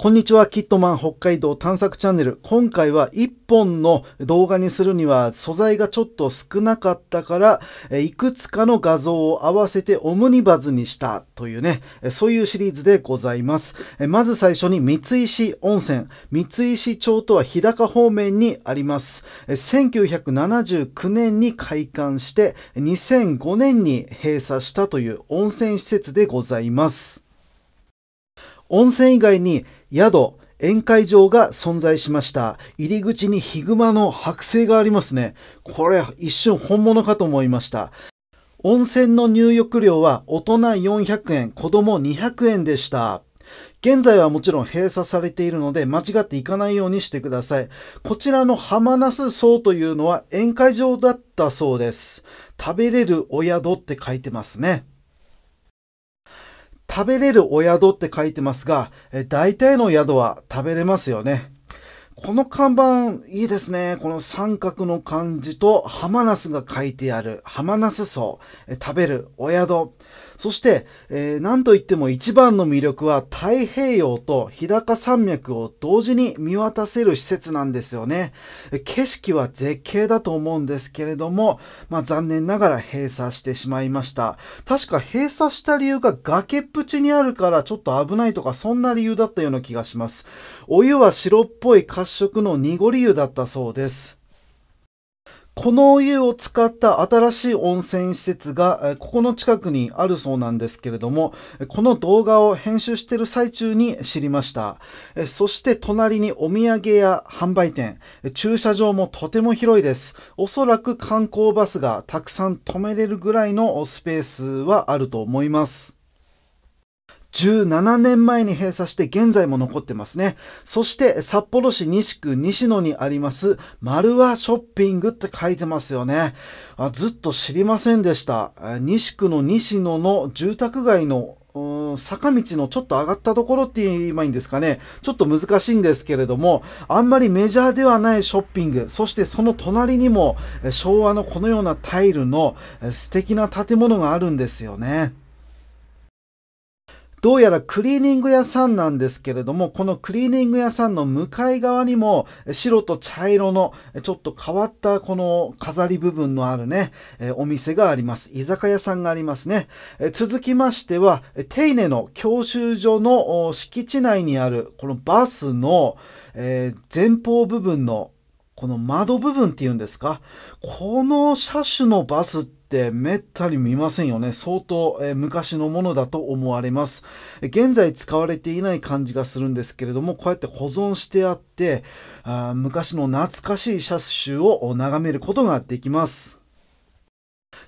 こんにちは、キットマン北海道探索チャンネル。今回は1本の動画にするには素材がちょっと少なかったから、いくつかの画像を合わせてオムニバズにしたというね、そういうシリーズでございます。まず最初に三石温泉。三石町とは日高方面にあります。1979年に開館して、2005年に閉鎖したという温泉施設でございます。温泉以外に宿、宴会場が存在しました。入り口にヒグマの剥製がありますね。これ一瞬本物かと思いました。温泉の入浴料は大人400円、子供200円でした。現在はもちろん閉鎖されているので間違っていかないようにしてください。こちらの浜那須荘というのは宴会場だったそうです。食べれるお宿って書いてますね。食べれるお宿って書いてますが、大体の宿は食べれますよね。この看板いいですね。この三角の感じと、ハマナスが書いてある、ハマナス層、食べる、お宿。そして、えー、と言っても一番の魅力は太平洋と日高山脈を同時に見渡せる施設なんですよね。景色は絶景だと思うんですけれども、まあ残念ながら閉鎖してしまいました。確か閉鎖した理由が崖っぷちにあるからちょっと危ないとかそんな理由だったような気がします。お湯は白っぽい色の濁り湯だったそうです。このお湯を使った新しい温泉施設が、ここの近くにあるそうなんですけれども、この動画を編集している最中に知りました。そして隣にお土産や販売店、駐車場もとても広いです。おそらく観光バスがたくさん止めれるぐらいのスペースはあると思います。17年前に閉鎖して現在も残ってますね。そして札幌市西区西野にあります丸和ショッピングって書いてますよね。あずっと知りませんでした。西区の西野の住宅街の坂道のちょっと上がったところって言えばいいんですかね。ちょっと難しいんですけれども、あんまりメジャーではないショッピング、そしてその隣にも昭和のこのようなタイルの素敵な建物があるんですよね。どうやらクリーニング屋さんなんですけれども、このクリーニング屋さんの向かい側にも、白と茶色の、ちょっと変わったこの飾り部分のあるね、お店があります。居酒屋さんがありますね。続きましては、テイネの教習所の敷地内にある、このバスの前方部分のこの窓部分っていうんですかこの車種のバスってってめったに見ませんよね。相当、え昔のものだと思われます。現在使われていない感じがするんですけれども、こうやって保存してあってあ、昔の懐かしい車種を眺めることができます。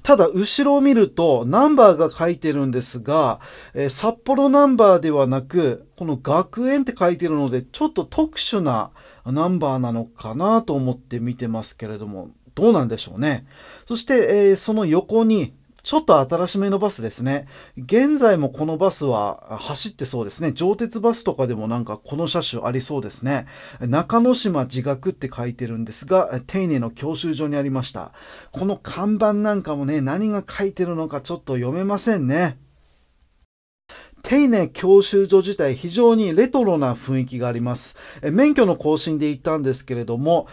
ただ、後ろを見ると、ナンバーが書いてるんですが、え札幌ナンバーではなく、この学園って書いてるので、ちょっと特殊なナンバーなのかなと思って見てますけれども、どうなんでしょうね。そして、えー、その横に、ちょっと新しめのバスですね。現在もこのバスは走ってそうですね。上鉄バスとかでもなんかこの車種ありそうですね。中之島自学って書いてるんですが、丁寧の教習所にありました。この看板なんかもね、何が書いてるのかちょっと読めませんね。手稲教習所自体非常にレトロな雰囲気があります。え免許の更新で行ったんですけれども、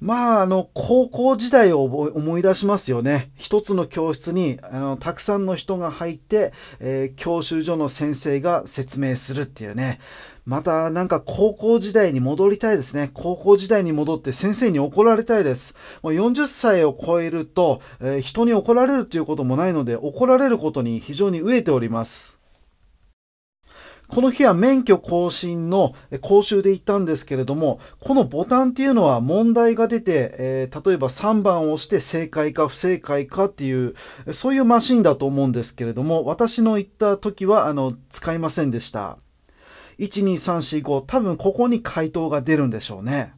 まあ、あの、高校時代を思い出しますよね。一つの教室に、あの、たくさんの人が入って、えー、教習所の先生が説明するっていうね。また、なんか高校時代に戻りたいですね。高校時代に戻って先生に怒られたいです。もう40歳を超えると、えー、人に怒られるということもないので、怒られることに非常に飢えております。この日は免許更新の講習で行ったんですけれども、このボタンっていうのは問題が出て、えー、例えば3番を押して正解か不正解かっていう、そういうマシンだと思うんですけれども、私の行った時は、あの、使いませんでした。12345多分ここに回答が出るんでしょうね。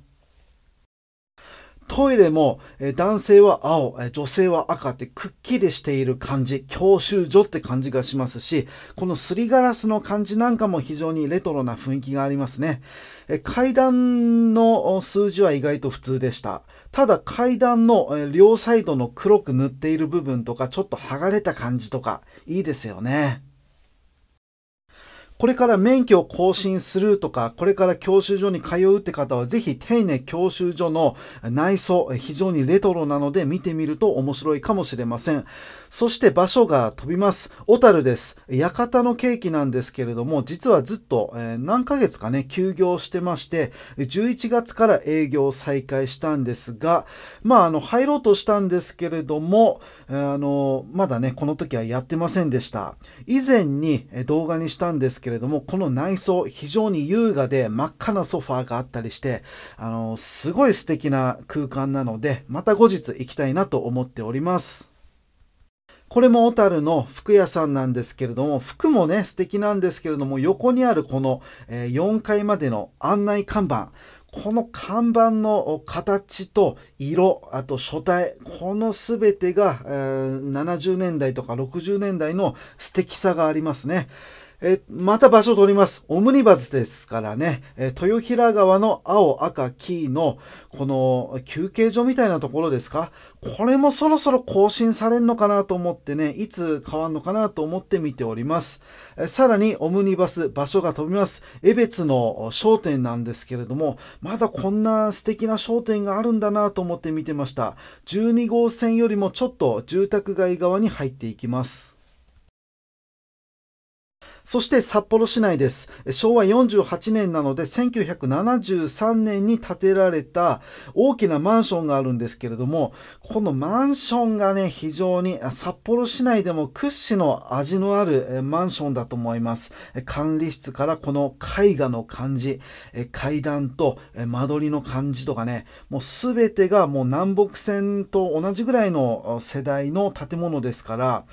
トイレも、え男性は青、え女性は赤ってくっきりしている感じ、教習所って感じがしますし、このすりガラスの感じなんかも非常にレトロな雰囲気がありますね。え階段の数字は意外と普通でした。ただ階段の両サイドの黒く塗っている部分とか、ちょっと剥がれた感じとか、いいですよね。これから免許を更新するとか、これから教習所に通うって方は、ぜひ丁寧教習所の内装、非常にレトロなので見てみると面白いかもしれません。そして場所が飛びます。小樽です。館のケーキなんですけれども、実はずっと、え何ヶ月かね、休業してまして、11月から営業を再開したんですが、まあ、あの、入ろうとしたんですけれども、あの、まだね、この時はやってませんでした。以前に動画にしたんですけど、けれども、この内装、非常に優雅で真っ赤なソファーがあったりして、あの、すごい素敵な空間なので、また後日行きたいなと思っております。これも小樽の服屋さんなんですけれども、服もね、素敵なんですけれども、横にあるこの4階までの案内看板、この看板の形と色、あと書体、このすべてが、70年代とか60年代の素敵さがありますね。えまた場所を取ります。オムニバスですからね、え豊平川の青、赤、黄の、この休憩所みたいなところですかこれもそろそろ更新されんのかなと思ってね、いつ変わんのかなと思って見ております。えさらに、オムニバス、場所が飛びます。江別の商店なんですけれども、まだこんな素敵な商店があるんだなと思って見てました。12号線よりもちょっと住宅街側に入っていきます。そして札幌市内です。昭和48年なので1973年に建てられた大きなマンションがあるんですけれども、このマンションがね、非常に札幌市内でも屈指の味のあるマンションだと思います。管理室からこの絵画の感じ、階段と間取りの感じとかね、もうすべてがもう南北線と同じぐらいの世代の建物ですから、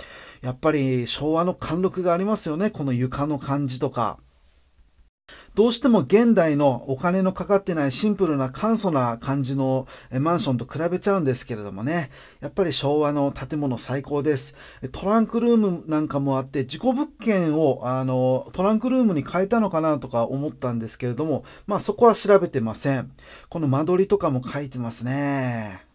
やっぱり昭和の貫禄がありますよね、この床の感じとか、どうしても現代のお金のかかってないシンプルな簡素な感じのマンションと比べちゃうんですけれどもね。やっぱり昭和の建物最高です。トランクルームなんかもあって、事故物件をあのトランクルームに変えたのかなとか思ったんですけれども、まあそこは調べてません。この間取りとかも書いてますね。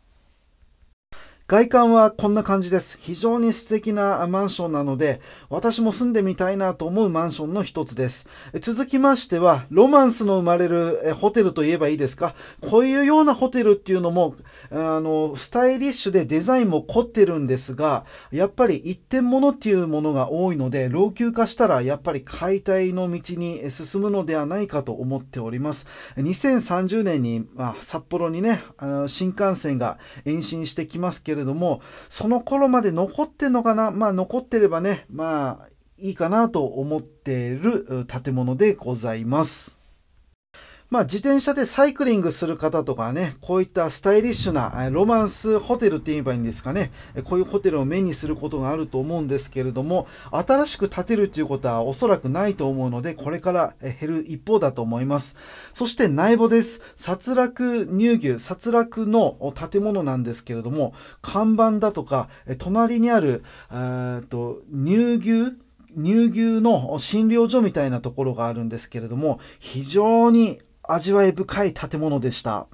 外観はこんな感じです。非常に素敵なマンションなので、私も住んでみたいなと思うマンションの一つです。続きましては、ロマンスの生まれるホテルといえばいいですか。こういうようなホテルっていうのも、あの、スタイリッシュでデザインも凝ってるんですが、やっぱり一点物っていうものが多いので、老朽化したらやっぱり解体の道に進むのではないかと思っております。2030年に、まあ、札幌にね、あの新幹線が延伸してきますけどれども、その頃まで残ってんのかなまあ残ってればね、まあいいかなと思ってる建物でございます。まあ、自転車でサイクリングする方とかね、こういったスタイリッシュなロマンスホテルって言えばいいんですかね、こういうホテルを目にすることがあると思うんですけれども、新しく建てるということはおそらくないと思うので、これから減る一方だと思います。そして内部です。殺落乳牛、殺落の建物なんですけれども、看板だとか、隣にある、えっと、乳牛乳牛の診療所みたいなところがあるんですけれども、非常に味わい深い建物でした。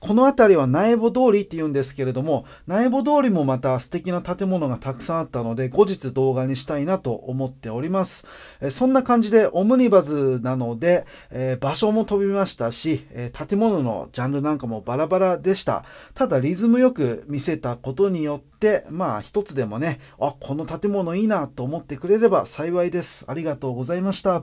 この辺りは苗穂通りって言うんですけれども、苗穂通りもまた素敵な建物がたくさんあったので、後日動画にしたいなと思っております。えそんな感じでオムニバズなので、え場所も飛びましたし、え建物のジャンルなんかもバラバラでした。ただリズムよく見せたことによって、まあ一つでもね、あ、この建物いいなと思ってくれれば幸いです。ありがとうございました。